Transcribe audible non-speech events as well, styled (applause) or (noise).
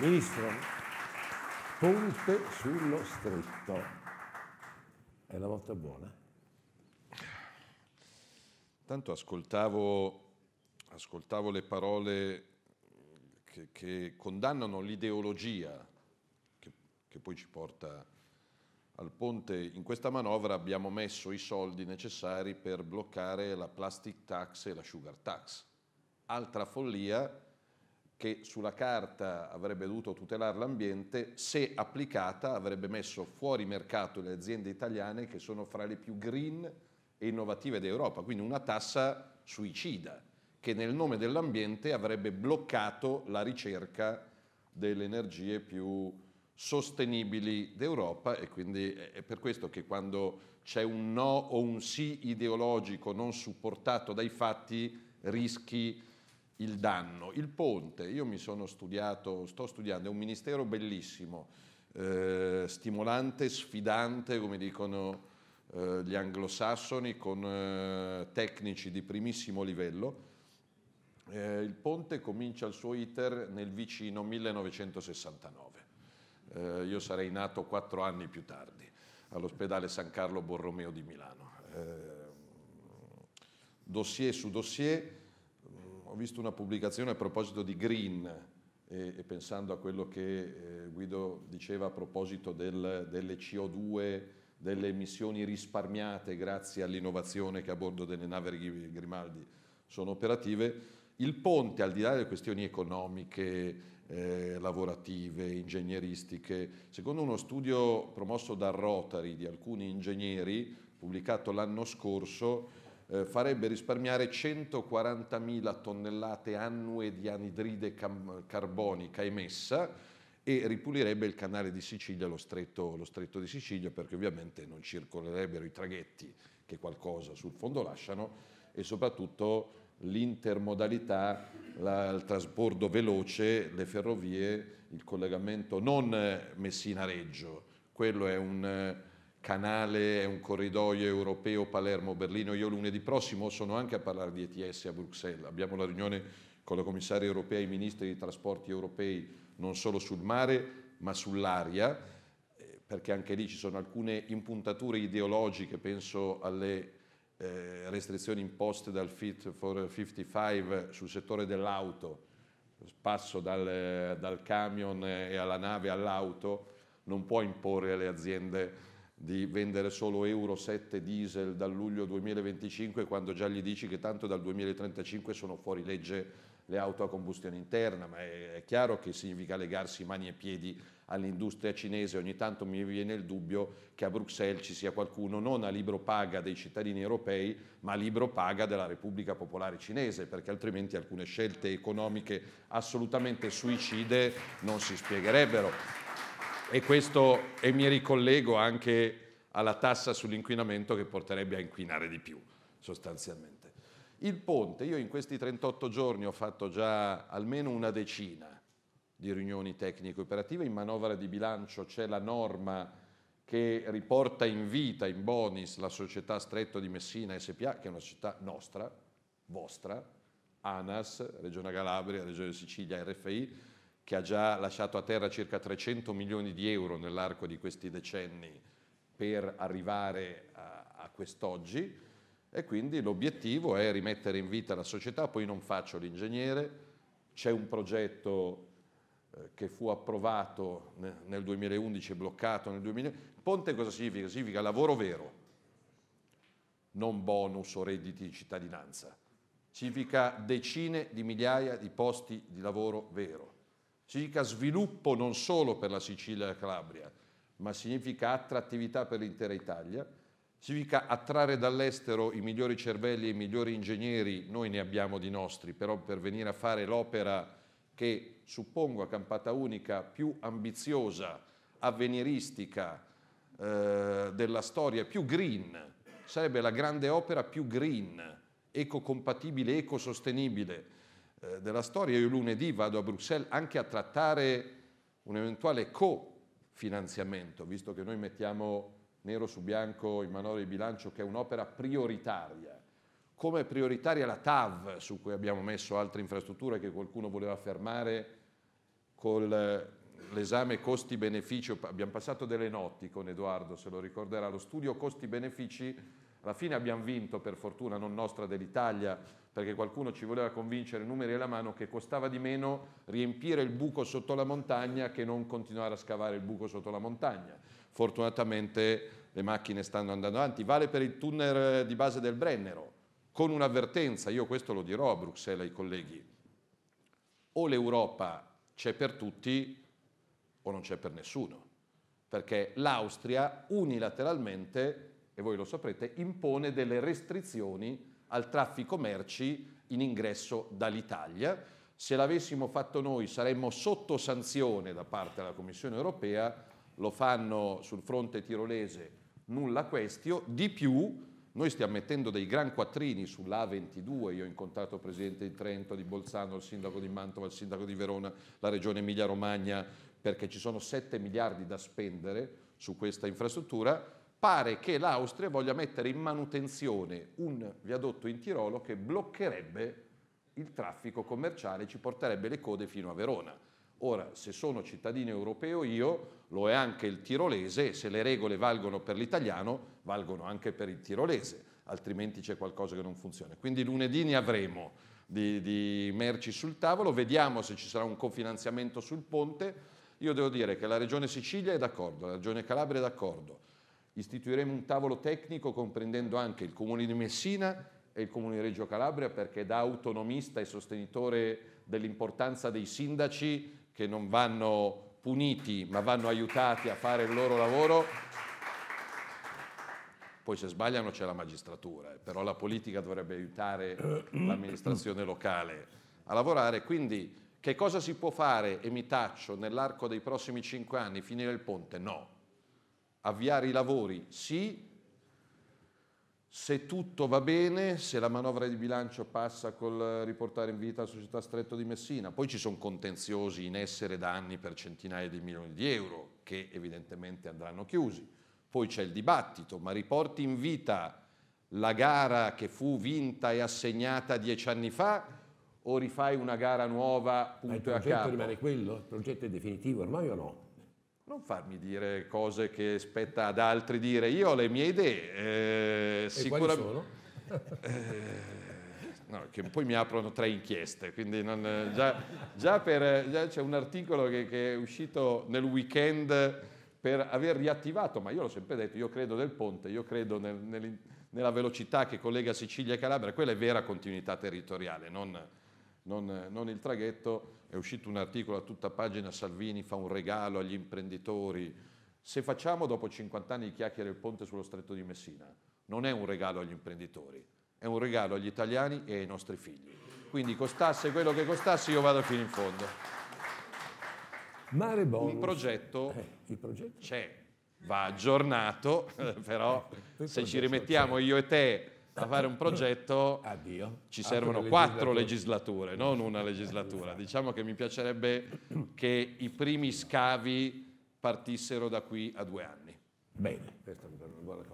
Ministro, ponte sullo stretto. È la volta buona? Tanto ascoltavo, ascoltavo le parole che, che condannano l'ideologia che, che poi ci porta al ponte. In questa manovra abbiamo messo i soldi necessari per bloccare la plastic tax e la sugar tax. Altra follia che sulla carta avrebbe dovuto tutelare l'ambiente, se applicata avrebbe messo fuori mercato le aziende italiane che sono fra le più green e innovative d'Europa, quindi una tassa suicida che nel nome dell'ambiente avrebbe bloccato la ricerca delle energie più sostenibili d'Europa e quindi è per questo che quando c'è un no o un sì ideologico non supportato dai fatti rischi il danno. Il ponte, io mi sono studiato, sto studiando, è un ministero bellissimo, eh, stimolante, sfidante, come dicono eh, gli anglosassoni, con eh, tecnici di primissimo livello. Eh, il ponte comincia il suo iter nel vicino 1969. Eh, io sarei nato quattro anni più tardi all'ospedale San Carlo Borromeo di Milano. Eh, dossier su dossier, ho visto una pubblicazione a proposito di green e, e pensando a quello che eh, Guido diceva a proposito del, delle CO2, delle emissioni risparmiate grazie all'innovazione che a bordo delle navi Grimaldi sono operative, il ponte, al di là delle questioni economiche, eh, lavorative, ingegneristiche. Secondo uno studio promosso da Rotary di alcuni ingegneri, pubblicato l'anno scorso, eh, farebbe risparmiare 140.000 tonnellate annue di anidride cam- carbonica emessa e ripulirebbe il canale di Sicilia, lo stretto, lo stretto di Sicilia, perché ovviamente non circolerebbero i traghetti che qualcosa sul fondo lasciano e soprattutto l'intermodalità, la, il trasbordo veloce, le ferrovie, il collegamento non eh, Messina-Reggio, quello è un eh, canale, è un corridoio europeo Palermo-Berlino. Io lunedì prossimo sono anche a parlare di ETS a Bruxelles. Abbiamo la riunione con la commissaria europea e i ministri dei trasporti europei non solo sul mare ma sull'aria, eh, perché anche lì ci sono alcune impuntature ideologiche, penso alle eh, restrizioni imposte dal Fit for 55 sul settore dell'auto, passo dal, dal camion e alla nave all'auto, non può imporre alle aziende di vendere solo Euro 7 diesel dal luglio 2025 quando già gli dici che tanto dal 2035 sono fuori legge le auto a combustione interna, ma è, è chiaro che significa legarsi mani e piedi all'industria cinese. Ogni tanto mi viene il dubbio che a Bruxelles ci sia qualcuno non a libro paga dei cittadini europei, ma a libro paga della Repubblica Popolare Cinese, perché altrimenti alcune scelte economiche assolutamente suicide non si spiegherebbero. E, questo, e mi ricollego anche alla tassa sull'inquinamento che porterebbe a inquinare di più, sostanzialmente. Il ponte, io in questi 38 giorni ho fatto già almeno una decina di riunioni tecnico-operative, in manovra di bilancio c'è la norma che riporta in vita, in bonis, la società Stretto di Messina SPA, che è una società nostra, vostra, ANAS, Regione Calabria, Regione Sicilia, RFI, che ha già lasciato a terra circa 300 milioni di euro nell'arco di questi decenni per arrivare a, a quest'oggi e quindi l'obiettivo è rimettere in vita la società, poi non faccio l'ingegnere, c'è un progetto eh, che fu approvato nel 2011 e bloccato nel 2011. Ponte cosa significa? Significa lavoro vero, non bonus o redditi di cittadinanza. Significa decine di migliaia di posti di lavoro vero significa sviluppo non solo per la Sicilia e la Calabria, ma significa attrattività per l'intera Italia, significa attrarre dall'estero i migliori cervelli e i migliori ingegneri, noi ne abbiamo di nostri, però per venire a fare l'opera che suppongo a campata unica più ambiziosa, avveniristica eh, della storia, più green, sarebbe la grande opera più green, ecocompatibile, ecosostenibile, eh, della storia. Io lunedì vado a Bruxelles anche a trattare un eventuale cofinanziamento, visto che noi mettiamo nero su bianco in manovra di bilancio che è un'opera prioritaria. Come prioritaria la TAV, su cui abbiamo messo altre infrastrutture che qualcuno voleva fermare con l'esame costi-benefici, abbiamo passato delle notti con Edoardo, se lo ricorderà, lo studio costi-benefici alla fine abbiamo vinto, per fortuna non nostra dell'Italia, perché qualcuno ci voleva convincere, numeri alla mano, che costava di meno riempire il buco sotto la montagna che non continuare a scavare il buco sotto la montagna. Fortunatamente le macchine stanno andando avanti. Vale per il tunnel di base del Brennero, con un'avvertenza, io questo lo dirò a Bruxelles ai colleghi, o l'Europa c'è per tutti o non c'è per nessuno, perché l'Austria unilateralmente e voi lo saprete, impone delle restrizioni al traffico merci in ingresso dall'Italia. Se l'avessimo fatto noi saremmo sotto sanzione da parte della Commissione europea, lo fanno sul fronte tirolese nulla questio, di più noi stiamo mettendo dei gran quattrini sull'A22, io ho incontrato il Presidente di Trento, di Bolzano, il Sindaco di Mantova, il Sindaco di Verona, la Regione Emilia-Romagna, perché ci sono 7 miliardi da spendere su questa infrastruttura, pare che l'Austria voglia mettere in manutenzione un viadotto in Tirolo che bloccherebbe il traffico commerciale, ci porterebbe le code fino a Verona. Ora, se sono cittadino europeo io, lo è anche il tirolese se le regole valgono per l'italiano, valgono anche per il tirolese, altrimenti c'è qualcosa che non funziona. Quindi lunedì ne avremo di, di merci sul tavolo, vediamo se ci sarà un cofinanziamento sul ponte. Io devo dire che la Regione Sicilia è d'accordo, la Regione Calabria è d'accordo, Istituiremo un tavolo tecnico comprendendo anche il Comune di Messina e il Comune di Reggio Calabria perché da autonomista e sostenitore dell'importanza dei sindaci che non vanno puniti ma vanno aiutati a fare il loro lavoro, poi se sbagliano c'è la magistratura, eh, però la politica dovrebbe aiutare eh, l'amministrazione locale a lavorare. Quindi che cosa si può fare, e mi taccio, nell'arco dei prossimi cinque anni? Finire il ponte? No avviare i lavori sì, se tutto va bene, se la manovra di bilancio passa col eh, riportare in vita la società Stretto di Messina, poi ci sono contenziosi in essere da anni per centinaia di milioni di euro che evidentemente andranno chiusi, poi c'è il dibattito, ma riporti in vita la gara che fu vinta e assegnata dieci anni fa o rifai una gara nuova punto ma il progetto rimane quello? Il progetto è definitivo ormai o no? non farmi dire cose che spetta ad altri dire. Io ho le mie idee. Eh, sicuramente. eh, no, che poi mi aprono tre inchieste, quindi non, eh, già, già, per, già, c'è un articolo che, che, è uscito nel weekend per aver riattivato, ma io l'ho sempre detto, io credo nel ponte, io credo nel, nel, nella velocità che collega Sicilia e Calabria, quella è vera continuità territoriale, non, non, non il traghetto, è uscito un articolo a tutta pagina, Salvini fa un regalo agli imprenditori. Se facciamo dopo 50 anni di chiacchiere il ponte sullo stretto di Messina, non è un regalo agli imprenditori, è un regalo agli italiani e ai nostri figli. Quindi costasse quello che costasse io vado fino in fondo. Mare bonus. Il progetto, eh, il progetto. c'è, va aggiornato, (laughs) però se ci rimettiamo io e te da fare un progetto Addio. ci servono quattro legislature, non una legislatura. Esatto. Diciamo che mi piacerebbe che i primi scavi partissero da qui a due anni. Bene, questa è una buona cosa.